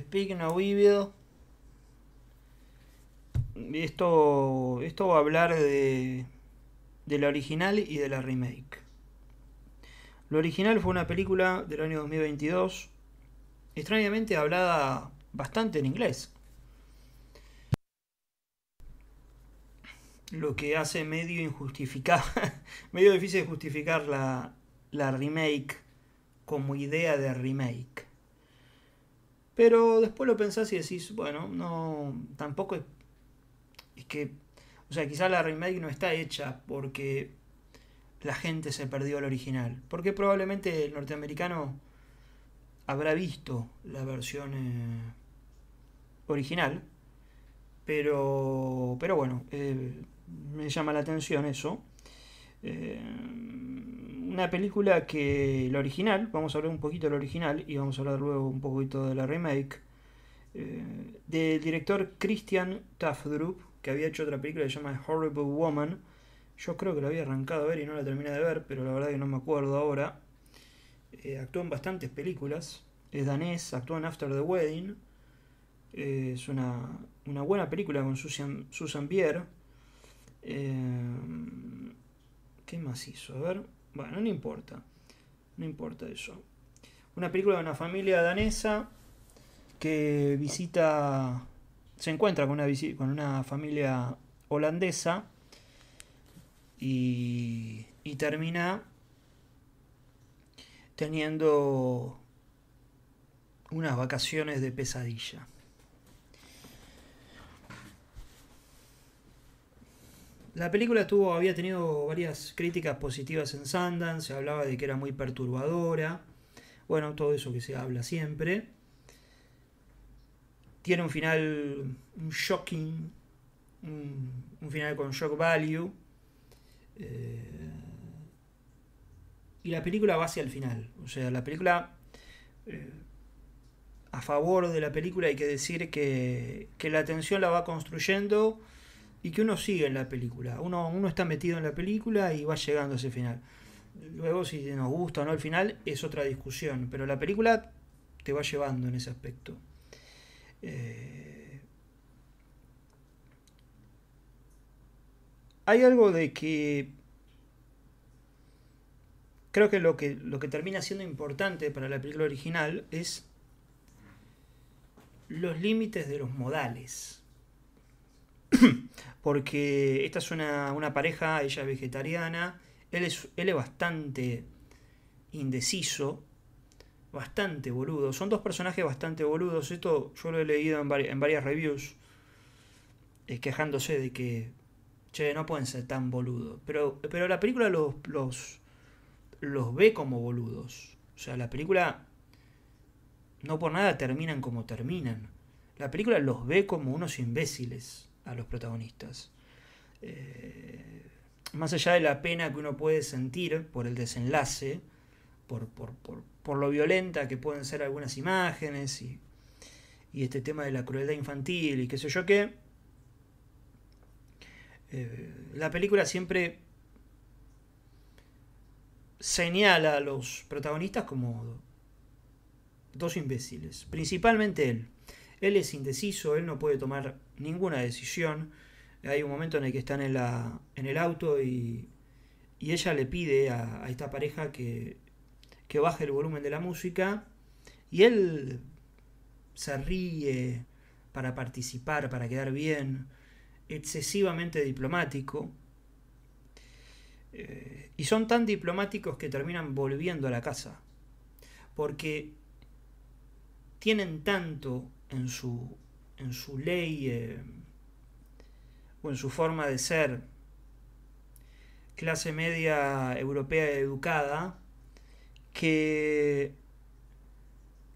Speak No Evil. Esto, esto va a hablar de, la original y de la remake. Lo original fue una película del año 2022, extrañamente hablada bastante en inglés. Lo que hace medio injustificada, medio difícil justificar la, la remake como idea de remake. Pero después lo pensás y decís, bueno, no, tampoco es, es que, o sea, quizás la remake no está hecha porque la gente se perdió al original. Porque probablemente el norteamericano habrá visto la versión eh, original. Pero, pero bueno, eh, me llama la atención eso. Eh, una película que la original, vamos a hablar un poquito de la original y vamos a hablar luego un poquito de la remake, eh, del director Christian Tafdrup, que había hecho otra película que se llama Horrible Woman. Yo creo que la había arrancado a ver y no la terminé de ver, pero la verdad que no me acuerdo ahora. Eh, actuó en bastantes películas, es danés, actuó en After the Wedding. Eh, es una, buena película con Susan, Susan Bier. Eh, ¿Qué más hizo? A ver. Bueno, no importa. No importa eso. Una película de una familia danesa que visita. Se encuentra con una, con una familia holandesa y termina teniendo unas vacaciones de pesadilla. La película tuvo, había tenido varias críticas positivas en Sundance, se hablaba de que era muy perturbadora, bueno, todo eso que se habla siempre. Tiene un final un shocking, un, final con shock value. Eh, y la película va hacia el final, o sea, la película... Eh, a favor de la película hay que decir que, que la atención la va construyendo y que uno sigue en la película. Uno, está metido en la película y va llegando a ese final. Luego, si nos gusta o no el final, es otra discusión, pero la película te va llevando en ese aspecto. Eh, hay algo de que creo que lo, que lo que termina siendo importante para la película original es los límites de los modales porque esta es una, pareja, ella es vegetariana, él es, él es bastante indeciso, bastante boludo, son dos personajes bastante boludos, esto yo lo he leído en, varias reviews, eh, quejándose de que, che, no pueden ser tan boludos, pero, pero la película los, los, los ve como boludos, o sea, la película no por nada terminan como terminan. La película los ve como unos imbéciles a los protagonistas. Eh, más allá de la pena que uno puede sentir por el desenlace, por, lo violenta que pueden ser algunas imágenes y, este tema de la crueldad infantil y qué sé yo qué, eh, la película siempre señala a los protagonistas como dos imbéciles, principalmente él. Él es indeciso, él no puede tomar ninguna decisión. Hay un momento en el que están en, la, en el auto y, ella le pide a, esta pareja que, baje el volumen de la música y él se ríe para participar, para quedar bien, excesivamente diplomático. Eh, y son tan diplomáticos que terminan volviendo a la casa, porque tienen tanto en su, ley eh, o en su forma de ser. Clase media europea educada que,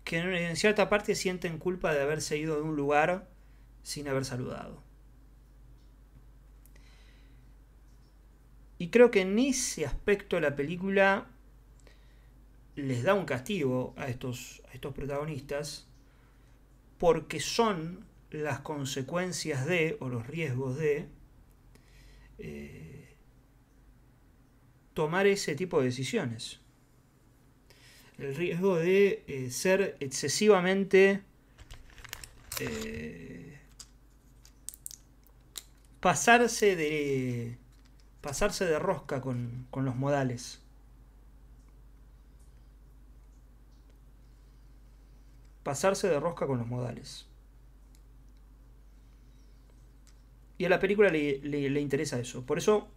que en cierta parte sienten culpa de haberse ido de un lugar sin haber saludado. Y creo que en ese aspecto la película les da un castigo a estos, a estos protagonistas porque son las consecuencias de o los riesgos de eh, tomar ese tipo de decisiones. El riesgo de eh, ser excesivamente eh, pasarse de pasarse de rosca con los modales. pasarse de rosca con los modales. Y a la película le, interesa eso. Por eso,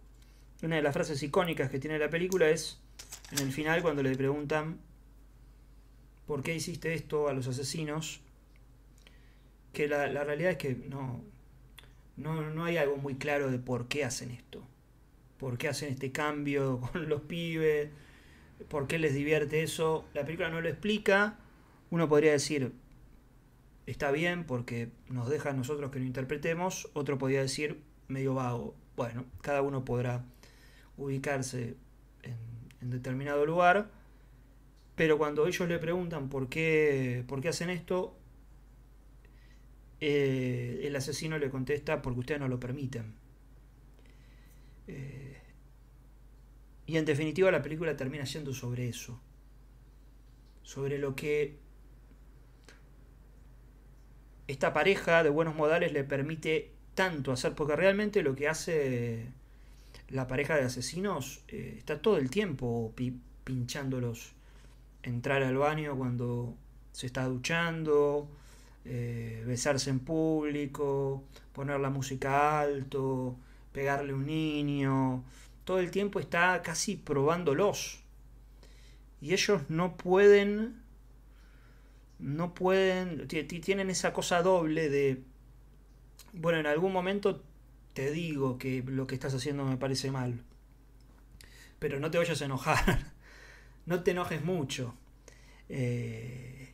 una de las frases icónicas que tiene la película es, en el final, cuando le preguntan, ¿por qué hiciste esto a los asesinos? Que la, realidad es que no, no, no hay algo muy claro de por qué hacen esto. ¿Por qué hacen este cambio con los pibes? ¿Por qué les divierte eso? La película no lo explica uno podría decir, está bien porque nos deja a nosotros que lo interpretemos, otro podría decir, medio vago. Bueno, cada uno podrá ubicarse en, determinado lugar, pero cuando ellos le preguntan por qué, por qué hacen esto, eh, el asesino le contesta porque ustedes no lo permiten. Eh, y en definitiva la película termina siendo sobre eso, sobre lo que esta pareja de buenos modales le permite tanto hacer, porque realmente lo que hace la pareja de asesinos eh, está todo el tiempo pinchándolos. Entrar al baño cuando se está duchando, eh, besarse en público, poner la música alto, pegarle un niño. Todo el tiempo está casi probándolos. Y ellos no pueden no pueden, tienen esa cosa doble de, bueno, en algún momento te digo que lo que estás haciendo me parece mal, pero no te vayas a enojar, no te enojes mucho. Eh,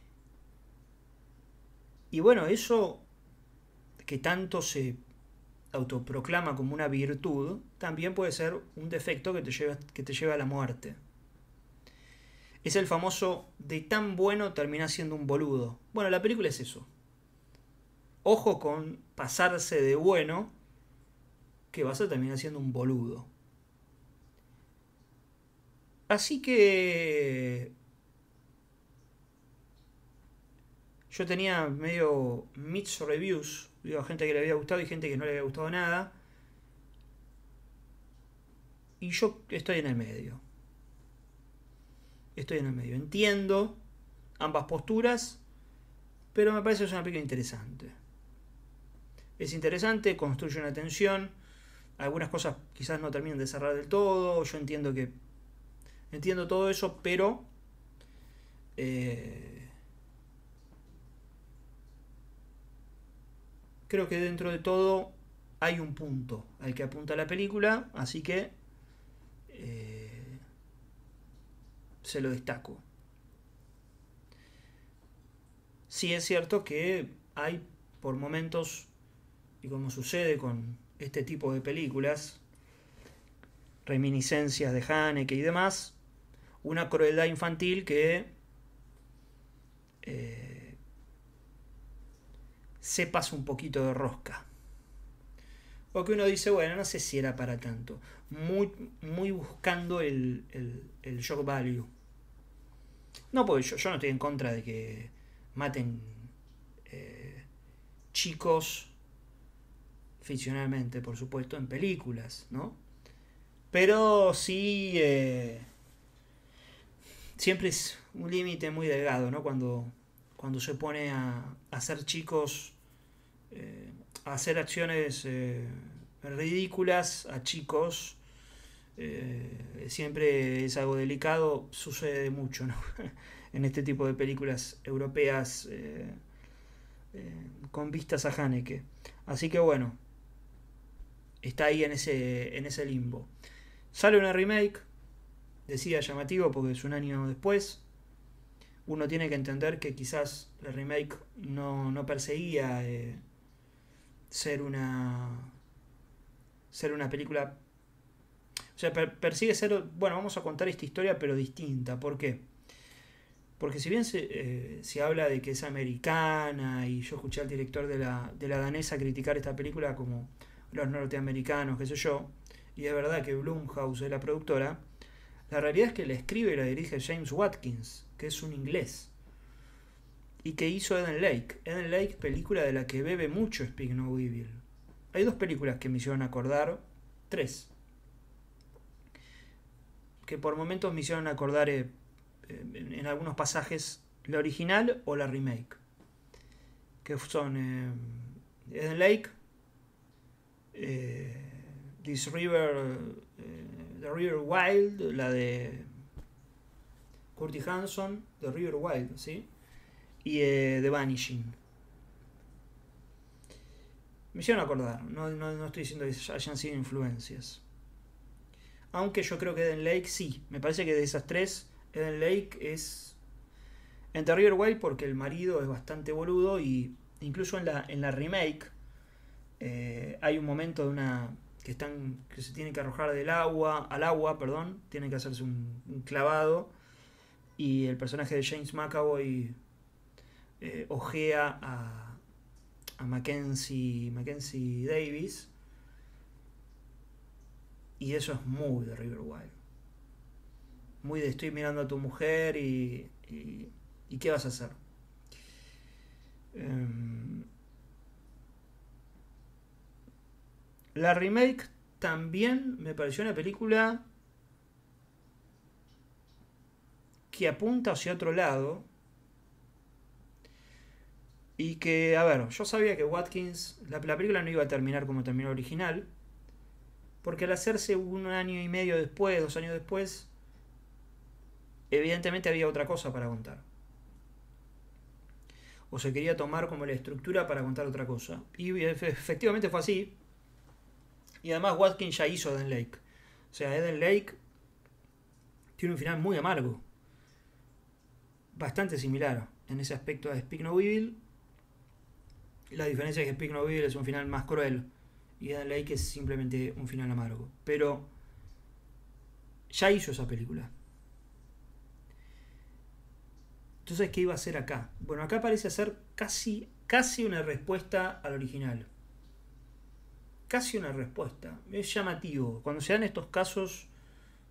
y bueno, eso que tanto se autoproclama como una virtud, también puede ser un defecto que te que te lleva a la muerte. Es el famoso de tan bueno termina siendo un boludo. Bueno, la película es eso. Ojo con pasarse de bueno, que vas a terminar siendo un boludo. Así que Yo tenía medio mixed reviews. Digo, gente que le había gustado y gente que no le había gustado nada. Y yo estoy en el medio estoy en el medio. Entiendo ambas posturas, pero me parece es una película interesante. Es interesante, construye una tensión. Algunas cosas quizás no terminan de cerrar del todo. Yo entiendo que. Entiendo todo eso, pero. Eh, creo que dentro de todo hay un punto al que apunta la película, así que eh, se lo destaco. Sí es cierto que hay por momentos, y como sucede con este tipo de películas, reminiscencias de Haneke y demás, una crueldad infantil que eh, se pasa un poquito de rosca. O que uno dice, bueno, no sé si era para tanto. Muy, muy buscando el, el, el shock value. No, pues yo, yo no estoy en contra de que maten eh, chicos ficcionalmente, por supuesto, en películas, ¿no? Pero sí, eh, siempre es un límite muy delgado, ¿no? Cuando, cuando se pone a, hacer chicos, eh, a hacer acciones ridículas a chicos eh, siempre es algo delicado, sucede mucho en este tipo de películas europeas eh, eh, con vistas a Haneke. Así que bueno, está ahí en ese, en ese limbo. Sale una remake, decía llamativo porque es un año después. Uno tiene que entender que quizás la remake no, no perseguía ser una ser una película o sea, persigue ser, bueno, vamos a contar esta historia pero distinta. ¿Por qué? Porque si bien se, eh, habla de que es americana y yo escuché al director de la, danesa criticar esta película como los norteamericanos, qué sé yo, y es verdad que Blumhouse es la productora, la realidad es que la escribe y la dirige James Watkins, que es un inglés, y que hizo Eden Lake. Eden Lake, película de la que bebe mucho Speak No Hay dos películas que me hicieron acordar, tres, que por momentos me hicieron acordar eh, em, en, algunos pasajes la original o la remake. Que son eh, Eden Lake, eh, This River, The River Wild, la de Curtis Hanson, The River Wild, ¿sí? Y The Vanishing. Me hicieron acordar, no, no estoy diciendo que hayan sido influencias. Aunque yo creo que Eden Lake sí. Me parece que de esas tres, Eden Lake es. en Terrier Way, porque el marido es bastante boludo. Y incluso en la, remake eh, hay un momento de una. que están. que se tiene que arrojar del agua. al agua, perdón. Tienen que hacerse un, clavado. Y el personaje de James McAvoy eh, ojea a, a Mackenzie, Mackenzie Davis y eso es muy de River Muy de estoy mirando a tu mujer y, y, qué vas a hacer. Em, la remake también me pareció una película que apunta hacia otro lado. Y que, a ver, yo sabía que Watkins, la, la película no iba a terminar como terminó original. Porque al hacerse un año y medio después, dos años después, evidentemente había otra cosa para contar. O se quería tomar como la estructura para contar otra cosa. Y e-, efectivamente fue así. Y además Watkins ya hizo Eden Lake. O sea, Eden Lake tiene un final muy amargo. Bastante similar en ese aspecto a Speak No Evil. La diferencia es que Speak No Evil es un final más cruel y Dan que es simplemente un final amargo. Pero ya hizo esa película. Entonces, ¿qué iba a hacer acá? Bueno, acá parece hacer casi, casi una respuesta al original. Casi una respuesta. Es llamativo. Cuando se dan estos casos,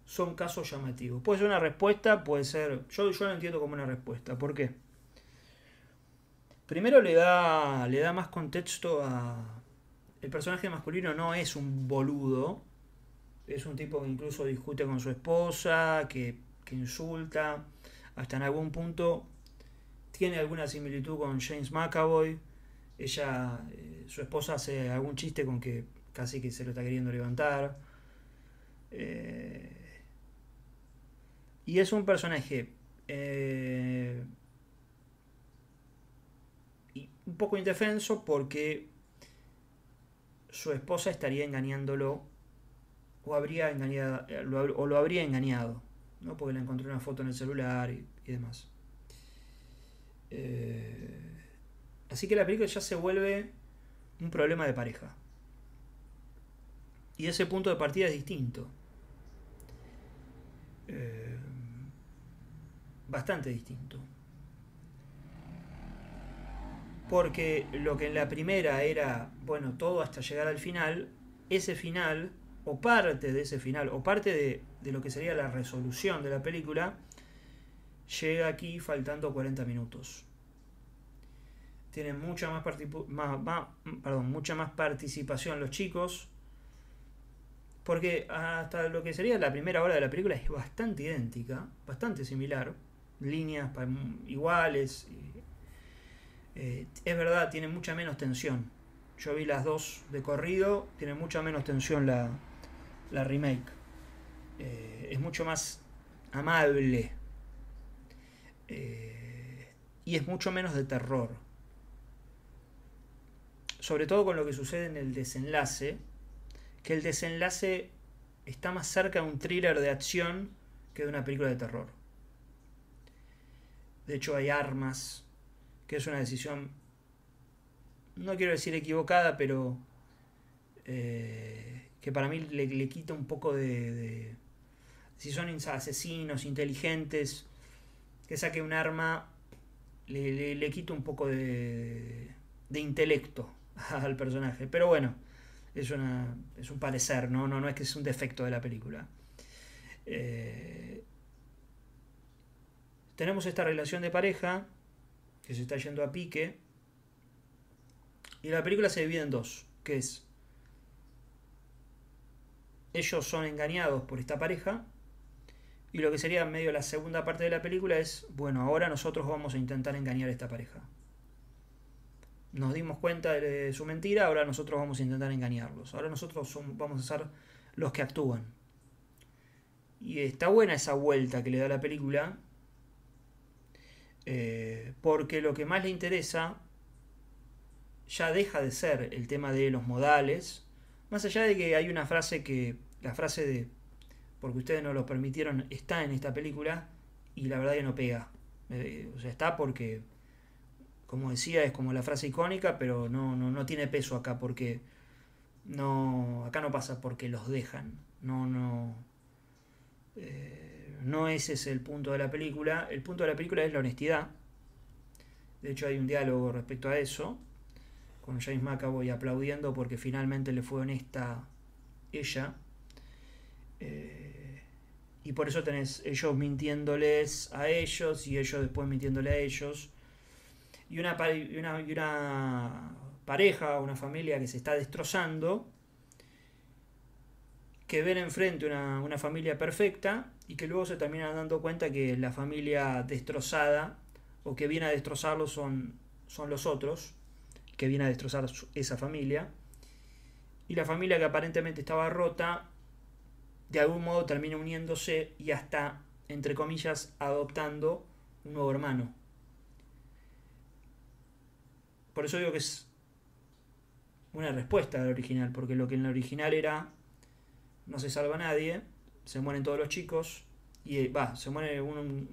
son casos llamativos. Puede ser una respuesta, puede ser... Yo, yo lo entiendo como una respuesta. ¿Por qué? Primero le da, le da más contexto a, el personaje masculino no es un boludo, es un tipo que incluso discute con su esposa, que, insulta, hasta en algún punto tiene alguna similitud con James McAvoy. Ella, eh, su esposa hace algún chiste con que casi que se lo está queriendo levantar. Eh, y es un personaje eh, un poco indefenso porque su esposa estaría engañándolo o, habría eh, o lo habría engañado, ¿no? porque le encontró una foto en el celular y, demás. Eh, así que la película ya se vuelve un problema de pareja. Y ese punto de partida es distinto. Eh, bastante distinto. Porque lo que en la primera era, bueno, todo hasta llegar al final, ese final, o parte de ese final, o parte de, lo que sería la resolución de la película, llega aquí faltando 40 minutos. Tienen mucha más, más, mucha más participación los chicos. Porque hasta lo que sería la primera hora de la película es bastante idéntica, bastante similar. Líneas iguales, eh, es verdad, tiene mucha menos tensión. Yo vi las dos de corrido, tiene mucha menos tensión la, remake. Eh, es mucho más amable. Eh, y es mucho menos de terror. Sobre todo con lo que sucede en el desenlace. Que el desenlace está más cerca de un thriller de acción que de una película de terror. De hecho hay armas, que es una decisión, no quiero decir equivocada, pero eh, que para mí le, quita un poco de, Si son asesinos, inteligentes, que saque un arma, le, quita un poco de, de intelecto al personaje. Pero bueno, es, una, es un parecer, ¿no? No, no es que es un defecto de la película. Eh, tenemos esta relación de pareja que se está yendo a pique. Y la película se divide en dos, que es... Ellos son engañados por esta pareja. Y lo que sería medio la segunda parte de la película es, bueno, ahora nosotros vamos a intentar engañar a esta pareja. Nos dimos cuenta de su mentira, ahora nosotros vamos a intentar engañarlos. Ahora nosotros vamos a ser los que actúan. Y está buena esa vuelta que le da la película, eh, porque lo que más le interesa ya deja de ser el tema de los modales, más allá de que hay una frase que, la frase de, porque ustedes no los permitieron, está en esta película y la verdad que no pega. Eh, o sea, está porque, como decía, es como la frase icónica, pero no, tiene peso acá porque no, acá no pasa porque los dejan. No, no. Eh, no ese es el punto de la película. El punto de la película es la honestidad. De hecho, hay un diálogo respecto a eso. Con James McAvoy aplaudiendo porque finalmente le fue honesta ella. Eh, y por eso tenés ellos mintiéndoles a ellos y ellos después mintiéndole a ellos. Y una, pareja o y una pareja, una familia que se está destrozando que ven enfrente una, familia perfecta y que luego se terminan dando cuenta que la familia destrozada o que viene a destrozarlo son, son los otros, que viene a destrozar esa familia. Y la familia que aparentemente estaba rota, de algún modo termina uniéndose y hasta, entre comillas, adoptando un nuevo hermano. Por eso digo que es una respuesta al original, porque lo que en el original era no se salva nadie, se mueren todos los chicos, y eh, va, se muere un,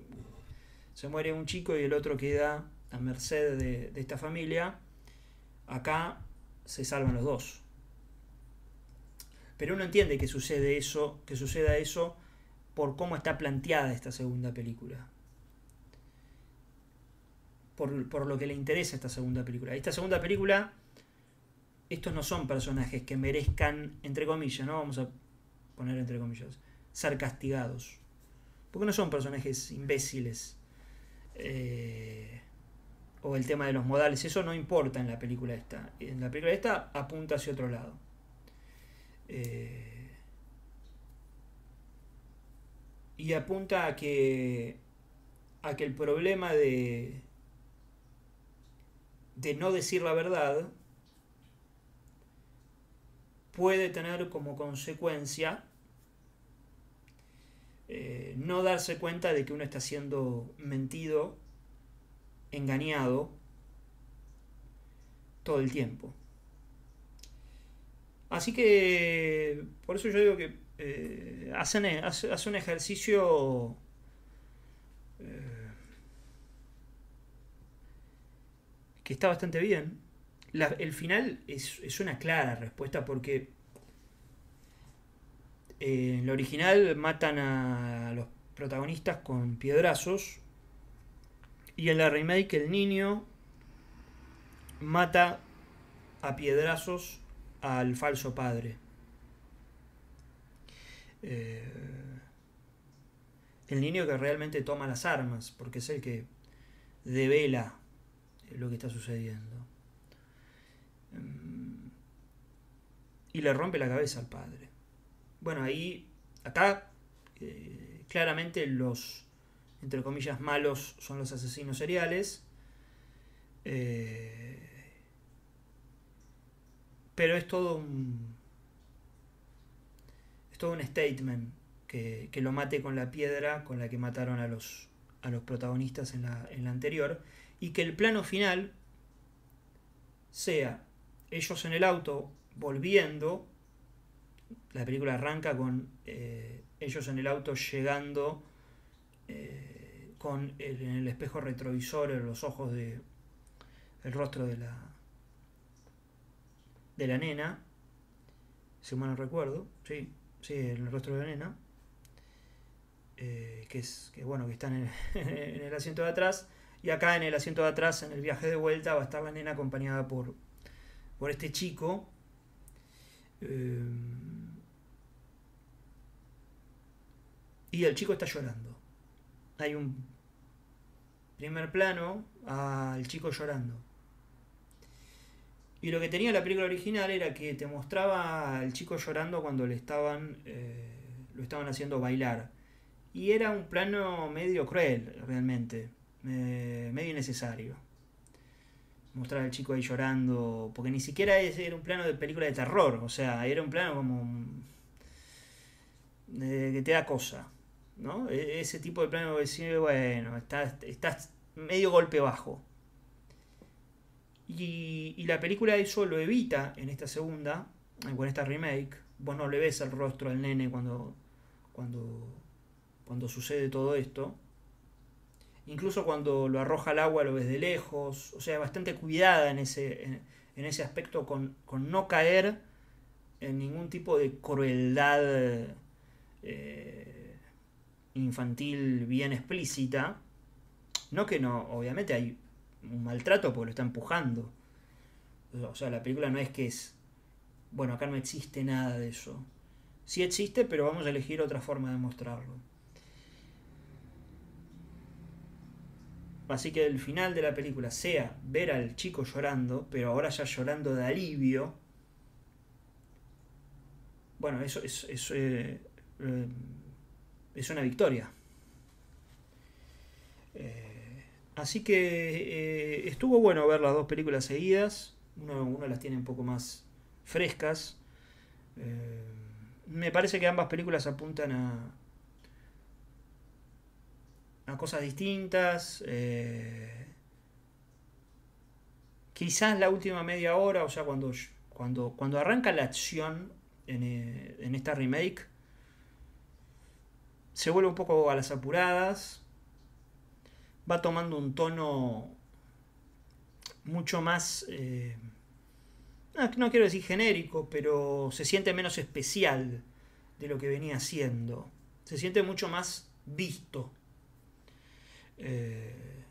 se muere un chico y el otro queda a merced de, esta familia. Acá se salvan los dos. Pero uno entiende que sucede eso, que suceda eso por cómo está planteada esta segunda película. Por, por, lo que le interesa esta segunda película. Esta segunda película, estos no son personajes que merezcan, entre comillas, ¿no? Vamos a poner entre comillas, ser castigados. Porque no son personajes imbéciles. Eh, o el tema de los modales, eso no importa en la película esta. En la película esta apunta hacia otro lado. Eh, y apunta a que, a que el problema de, de no decir la verdad puede tener como consecuencia eh, no darse cuenta de que uno está siendo mentido, engañado todo el tiempo. Así que por eso yo digo que eh, hacen, e, hace, un ejercicio eh, que está bastante bien el final es, una clara respuesta porque eh, en la original matan a los protagonistas con piedrazos y en la remake el niño mata a piedrazos al falso padre. Eh, el niño que realmente toma las armas, porque es el que devela lo que está sucediendo. Y le rompe la cabeza al padre. Bueno, ahí, acá, eh, claramente los, entre comillas, malos son los asesinos seriales. Eh, pero es todo un... Es todo un statement que, lo mate con la piedra con la que mataron a los, a los protagonistas en la, en la anterior. Y que el plano final sea ellos en el auto volviendo, la película arranca con eh, ellos en el auto llegando eh, con el, espejo retrovisor en los ojos de el rostro de la de la nena si mal no recuerdo sí el rostro de la nena eh, que es que bueno que están en, en el asiento de atrás y acá en el asiento de atrás en el viaje de vuelta va a estar la nena acompañada por por este chico. Eh, y el chico está llorando. Hay un primer plano al chico llorando. Y lo que tenía la película original era que te mostraba al chico llorando cuando le estaban, eh, lo estaban haciendo bailar. Y era un plano medio cruel, realmente, eh, medio innecesario mostrar al chico ahí llorando, porque ni siquiera era un plano de película de terror, o sea, era un plano como que te da cosa, ¿no? E, ese tipo de plano decir, bueno, estás, estás medio golpe bajo. Y, la película eso lo evita en esta segunda, con esta remake. Vos no le ves el rostro al nene cuando, cuando, cuando sucede todo esto incluso cuando lo arroja al agua lo ves de lejos, o sea, bastante cuidada en ese, aspecto con, no caer en ningún tipo de crueldad eh, infantil bien explícita. No que no, obviamente hay un maltrato porque lo está empujando. O sea, la película no es que es, bueno, acá no existe nada de eso. Sí existe, pero vamos a elegir otra forma de mostrarlo. Así que el final de la película sea ver al chico llorando, pero ahora ya llorando de alivio. Bueno, eso, es eso eh, eh, es una victoria. Eh, así que estuvo bueno ver las dos películas seguidas. Uno, uno las tiene un poco más frescas. me parece que ambas películas apuntan a, a cosas distintas. Eh, quizás la última media hora, o sea, cuando, cuando, cuando arranca la acción eh, en, esta remake, se vuelve un poco a las apuradas, va tomando un tono mucho más, eh, no, no, quiero decir genérico, pero se siente menos especial de lo que venía siendo. Se siente mucho más visto eh,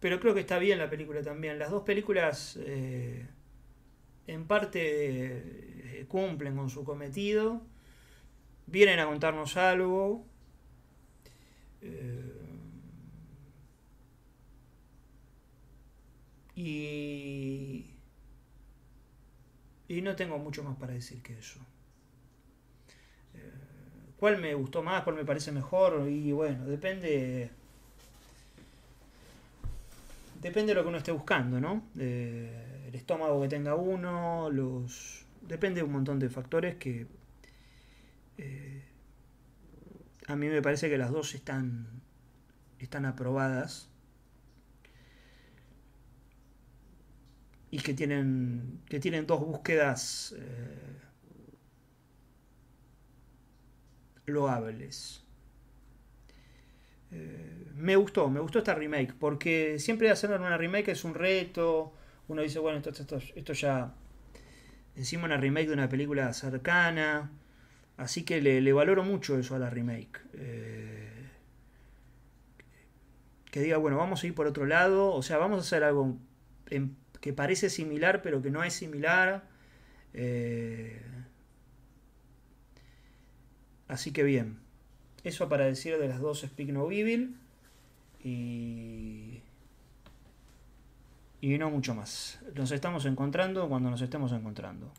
pero creo que está bien la película también. Las dos películas eh, en parte eh, cumplen con su cometido, vienen a contarnos algo. y, y no tengo mucho más para decir que eso cuál me gustó más, cuál me parece mejor, y bueno, depende. Depende de lo que uno esté buscando, ¿no? Eh, el estómago que tenga uno, los. Depende de un montón de factores que. Eh, a mí me parece que las dos están. están aprobadas. Y que tienen. que tienen dos búsquedas. Eh, lo eh, me gustó, me gustó esta remake, porque siempre hacer una remake es un reto, uno dice, bueno, esto, ya, encima una remake de una película cercana, así que le, valoro mucho eso a la remake. Eh, que diga, bueno, vamos a ir por otro lado, o sea, vamos a hacer algo que parece similar, pero que no es similar. Eh, Así que bien, eso para decir de las dos Speak No y... y no mucho más. Nos estamos encontrando cuando nos estemos encontrando.